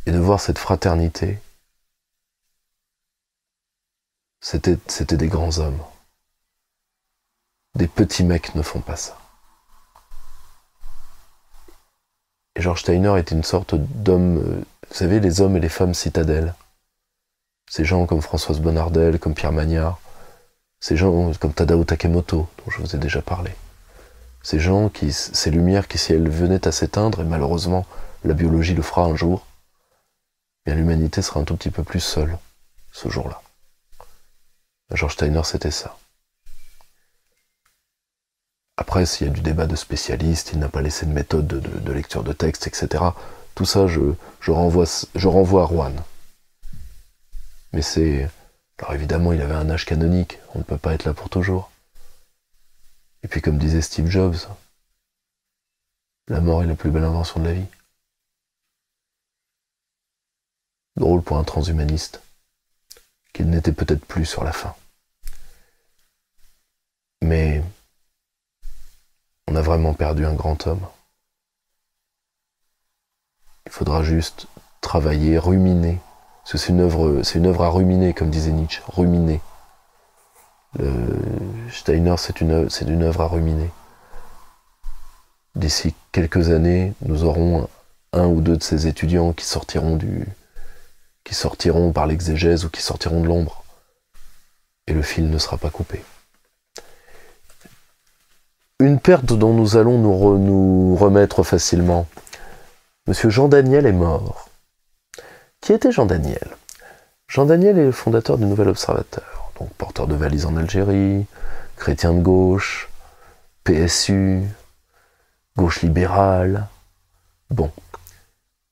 et de voir cette fraternité, c'était des grands hommes. Des petits mecs ne font pas ça. Et George Steiner est une sorte d'homme, euh, vous savez, les hommes et les femmes citadelles. Ces gens comme Françoise Bonnardel, comme Pierre Magnard, ces gens comme Tadao Takemoto, dont je vous ai déjà parlé. Ces gens qui, ces lumières qui, si elles venaient à s'éteindre, et malheureusement la biologie le fera un jour, bien l'humanité sera un tout petit peu plus seule ce jour-là. George Steiner, c'était ça. Après, s'il y a du débat de spécialistes, il n'a pas laissé de méthode de, lecture de texte, etc. Tout ça, je, je, renvoie, je renvoie à Rouen. Mais c'est. Alors évidemment, il avait un âge canonique, on ne peut pas être là pour toujours. Et puis, comme disait Steve Jobs, la mort est la plus belle invention de la vie. Drôle pour un transhumaniste, qu'il n'était peut-être plus sur la fin. Mais on a vraiment perdu un grand homme. Il faudra juste travailler, ruminer. c'est une œuvre, c'est une à ruminer, comme disait Nietzsche, ruminer. Steiner, c'est une, c'est une œuvre à ruminer. D'ici quelques années, nous aurons un ou deux de ces étudiants qui sortiront du, qui sortiront par l'exégèse ou qui sortiront de l'ombre. Et le fil ne sera pas coupé. Une perte dont nous allons nous, nous remettre facilement. Monsieur Jean Daniel est mort. Qui était Jean Daniel Jean Daniel est le fondateur du Nouvel Observateur, donc porteur de valises en Algérie, chrétien de gauche, PSU, gauche libérale. Bon,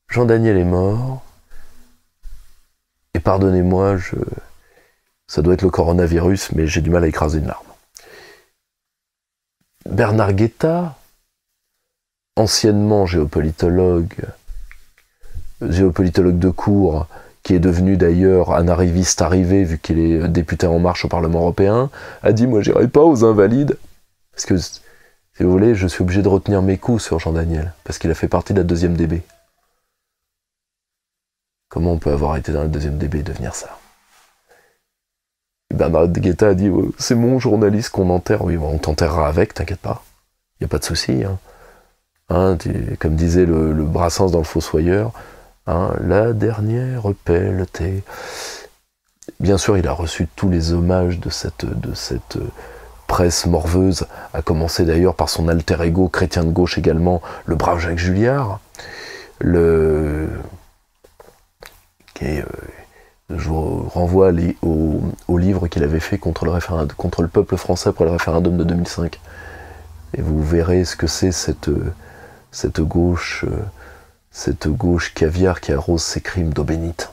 Jean Daniel est mort, pardonnez-moi, ça doit être le coronavirus, mais j'ai du mal à écraser une larme. Bernard Guetta, anciennement géopolitologue, géopolitologue de cours, qui est devenu d'ailleurs un arriviste arrivé vu qu'il est député en marche au Parlement européen, a dit Moi, j'irai pas aux Invalides. Parce que, si vous voulez, je suis obligé de retenir mes coups sur Jean Daniel, parce qu'il a fait partie de la deuxième DB. Comment on peut avoir été dans le deuxième DB et devenir ça Bernard Guetta a dit euh, C'est mon journaliste qu'on enterre. Oui, on t'enterrera avec, t'inquiète pas. Il n'y a pas de souci. Hein. Hein, comme disait le, Brassens dans Le Fossoyeur, hein, la dernière pelletée. Bien sûr, il a reçu tous les hommages de cette, de cette euh, presse morveuse, à commencer d'ailleurs par son alter ego chrétien de gauche également, le brave Jacques Julliard. Le je euh, vous renvoie au, au livre qu'il avait fait contre le, référendum, contre le peuple français pour le référendum de 2005. Et vous verrez ce que c'est cette, cette gauche, euh, cette gauche caviar qui arrose ses crimes d'eau bénite.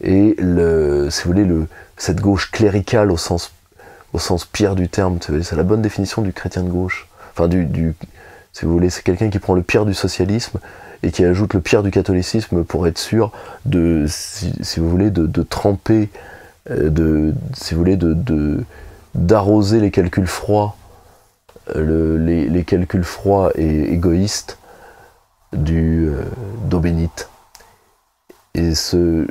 Et si vous voulez, le, cette gauche cléricale au sens, au sens pire du terme, c'est la bonne définition du chrétien de gauche. Enfin, du si vous voulez, c'est quelqu'un qui prend le pire du socialisme et qui ajoute le pire du catholicisme pour être sûr de, si, vous voulez, de, tremper, euh, de, si vous voulez, de, d'arroser les calculs froids, euh, les, calculs froids et égoïstes du euh, Et ce,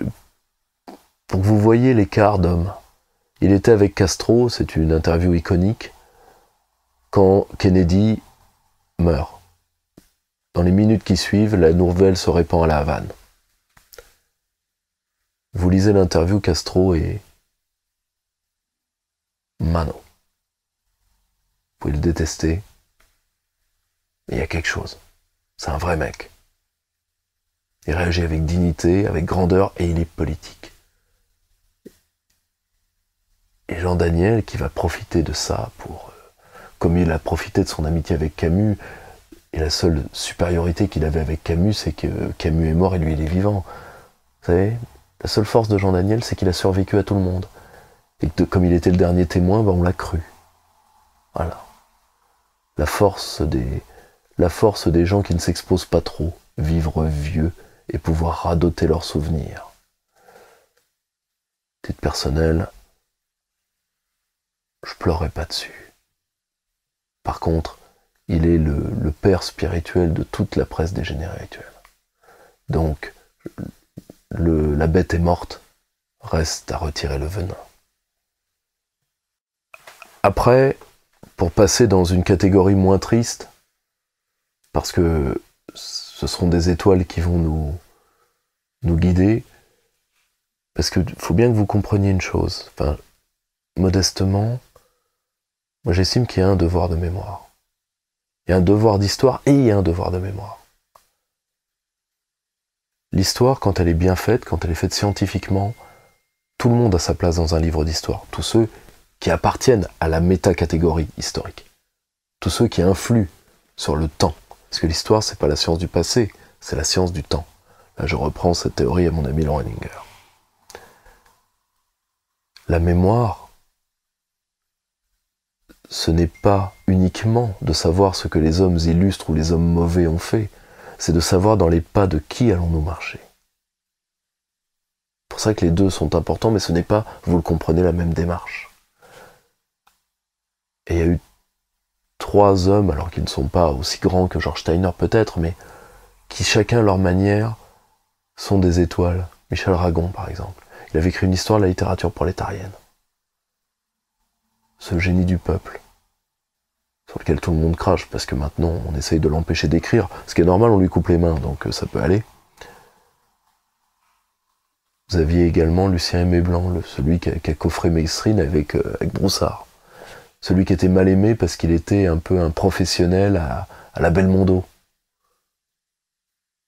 pour vous voyez l'écart d'homme. Il était avec Castro, c'est une interview iconique, quand Kennedy meurt. Dans les minutes qui suivent, la nouvelle se répand à la Havane. Vous lisez l'interview Castro et Mano. Vous pouvez le détester, mais il y a quelque chose. C'est un vrai mec. Il réagit avec dignité, avec grandeur, et il est politique. Et Jean Daniel, qui va profiter de ça pour, euh, comme il a profité de son amitié avec Camus, et la seule supériorité qu'il avait avec Camus, c'est que Camus est mort et lui, il est vivant. Vous savez La seule force de Jean Daniel, c'est qu'il a survécu à tout le monde. Et que, comme il était le dernier témoin, ben, on l'a cru. Voilà. La force des, la force des gens qui ne s'exposent pas trop, vivre vieux et pouvoir radoter leurs souvenirs. Titre personnel, je pleurais pas dessus. Par contre, il est le, père spirituel de toute la presse dégénérée actuelle. Donc, la bête est morte, reste à retirer le venin. Après, pour passer dans une catégorie moins triste, parce que ce seront des étoiles qui vont nous, nous guider, parce qu'il faut bien que vous compreniez une chose, enfin, modestement, moi j'estime qu'il y a un devoir de mémoire il y a un devoir d'histoire et il y a un devoir de mémoire. L'histoire, quand elle est bien faite, quand elle est faite scientifiquement, tout le monde a sa place dans un livre d'histoire. Tous ceux qui appartiennent à la métacatégorie catégorie historique. Tous ceux qui influent sur le temps. Parce que l'histoire, c'est pas la science du passé, c'est la science du temps. Là, je reprends cette théorie à mon ami Laurent La mémoire, ce n'est pas uniquement de savoir ce que les hommes illustres ou les hommes mauvais ont fait, c'est de savoir dans les pas de qui allons-nous marcher. C'est pour ça que les deux sont importants, mais ce n'est pas, vous le comprenez, la même démarche. Et il y a eu trois hommes, alors qu'ils ne sont pas aussi grands que George Steiner peut-être, mais qui chacun à leur manière sont des étoiles. Michel Ragon par exemple. Il avait écrit une histoire de la littérature prolétarienne ce génie du peuple, sur lequel tout le monde crache, parce que maintenant on essaye de l'empêcher d'écrire, ce qui est normal, on lui coupe les mains, donc euh, ça peut aller. Vous aviez également Lucien Aimé Blanc, celui qui a, coffré Maestrine avec, euh, avec Broussard. Celui qui était mal aimé parce qu'il était un peu un professionnel à, la Belle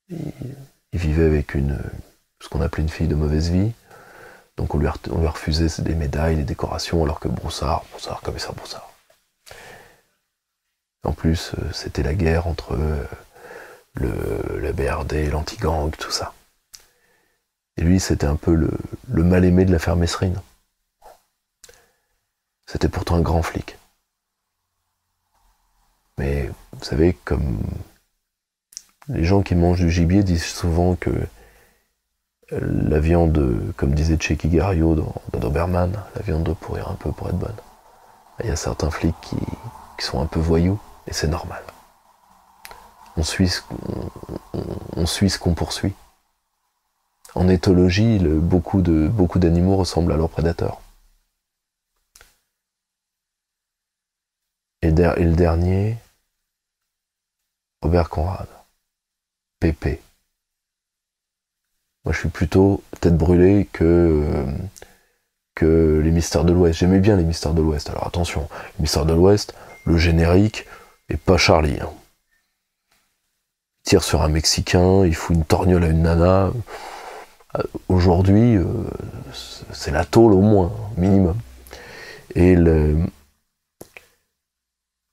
Il, il vivait avec une, ce qu'on appelait une fille de mauvaise vie. Donc on lui, a, refusé des médailles, des décorations, alors que Broussard, Broussard, commissaire Broussard. En plus, euh, c'était la guerre entre euh, le, la BRD, l'anti-gang, tout ça. Et lui, c'était un peu le, le mal-aimé de l'affaire Messrine. C'était pourtant un grand flic. Mais vous savez, comme les gens qui mangent du gibier disent souvent que la viande, comme disait Checky Gario dans, Doberman, la viande pourrir un peu pour être bonne. Il y a certains flics qui, sont un peu voyous, et c'est normal. On suit ce, qu'on poursuit. En éthologie, beaucoup d'animaux ressemblent à leurs prédateurs. Et, et le dernier, Robert Conrad, Pépé. Moi, je suis plutôt tête brûlée que, euh, que les mystères de l'Ouest. J'aimais bien les mystères de l'Ouest. Alors attention, les mystères de l'Ouest, le générique est pas Charlie. Hein. Il tire sur un Mexicain, il fout une torgnole à une nana. Euh, aujourd'hui, euh, c'est la tôle au moins, minimum. Et le,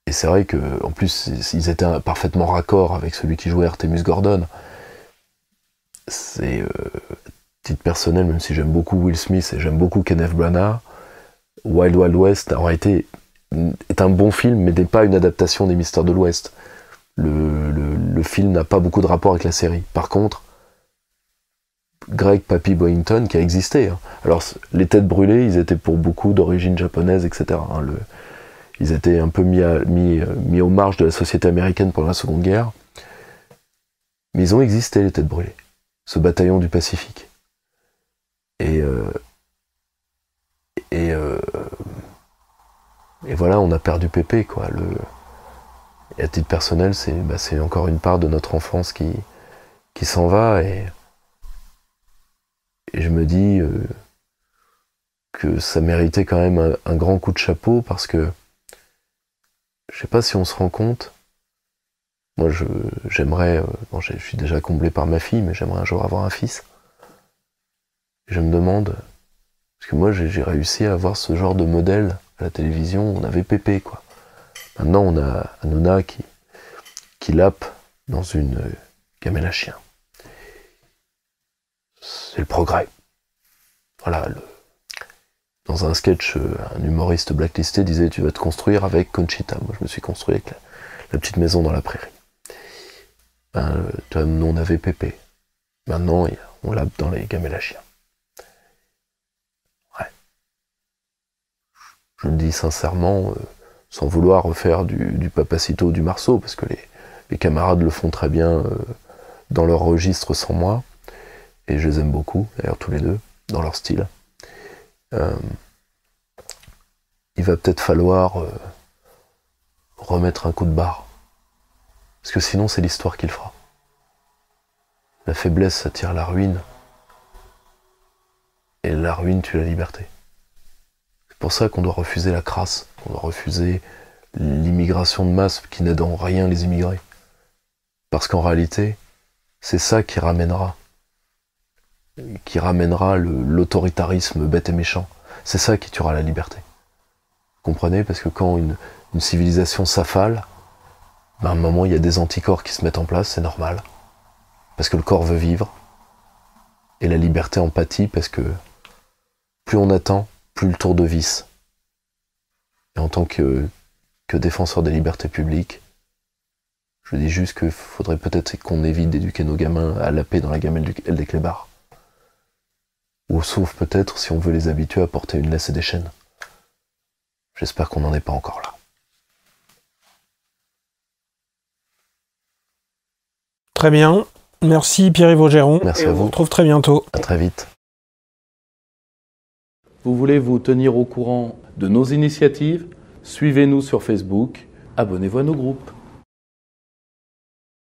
et c'est vrai que, en plus, ils étaient parfaitement raccord avec celui qui jouait Artemis Gordon c'est euh, titre personnel, même si j'aime beaucoup Will Smith et j'aime beaucoup Kenneth Branagh, Wild Wild West a été est un bon film, mais n'est pas une adaptation des Mystères de l'Ouest. Le, le, film n'a pas beaucoup de rapport avec la série. Par contre, Greg Papi Boynton, qui a existé. Hein. Alors, les têtes brûlées, ils étaient pour beaucoup d'origine japonaise, etc. Hein. ils étaient un peu mis, mis, euh, mis aux marges de la société américaine pendant la Seconde Guerre. Mais ils ont existé, les têtes brûlées ce bataillon du Pacifique. Et, euh, et, euh, et voilà, on a perdu Pépé, quoi. Le, et à titre personnel, c'est bah, encore une part de notre enfance qui, qui s'en va. Et, je me dis euh, que ça méritait quand même un, un, grand coup de chapeau parce que je sais pas si on se rend compte, moi, j'aimerais, euh, je suis déjà comblé par ma fille, mais j'aimerais un jour avoir un fils. Je me demande, parce que moi, j'ai réussi à avoir ce genre de modèle à la télévision. On avait Pépé, quoi. Maintenant, on a Anona qui, qui lappe dans une euh, gamelle à chien. C'est le progrès. Voilà, dans un sketch, euh, un humoriste blacklisté disait Tu vas te construire avec Conchita. Moi, je me suis construit avec la petite maison dans la prairie ben, Tom, on avait Pépé. Maintenant, on l'a dans les gamelles à chien. Ouais. Je le dis sincèrement, euh, sans vouloir refaire du, du, papacito du marceau, parce que les, camarades le font très bien euh, dans leur registre sans moi, et je les aime beaucoup, d'ailleurs tous les deux, dans leur style. Euh, il va peut-être falloir remettre un coup de barre parce que sinon, c'est l'histoire qu'il fera. La faiblesse attire la ruine. Et la ruine tue la liberté. C'est pour ça qu'on doit refuser la crasse, On doit refuser l'immigration de masse qui n'aide en rien les immigrés. Parce qu'en réalité, c'est ça qui ramènera, qui ramènera l'autoritarisme bête et méchant. C'est ça qui tuera la liberté. Vous comprenez Parce que quand une civilisation s'affale, bah à un moment, il y a des anticorps qui se mettent en place, c'est normal. Parce que le corps veut vivre. Et la liberté empathie, parce que plus on attend, plus le tour de vis. Et en tant que, que défenseur des libertés publiques, je dis juste qu'il faudrait peut-être qu'on évite d'éduquer nos gamins à la paix dans la gamelle du, des clébards. Ou sauf peut-être si on veut les habituer à porter une laisse et des chaînes. J'espère qu'on n'en est pas encore là. Très bien. Merci Pierre-Yves Merci à vous. On se retrouve très bientôt. À très vite. Vous voulez vous tenir au courant de nos initiatives Suivez-nous sur Facebook, abonnez-vous à nos groupes.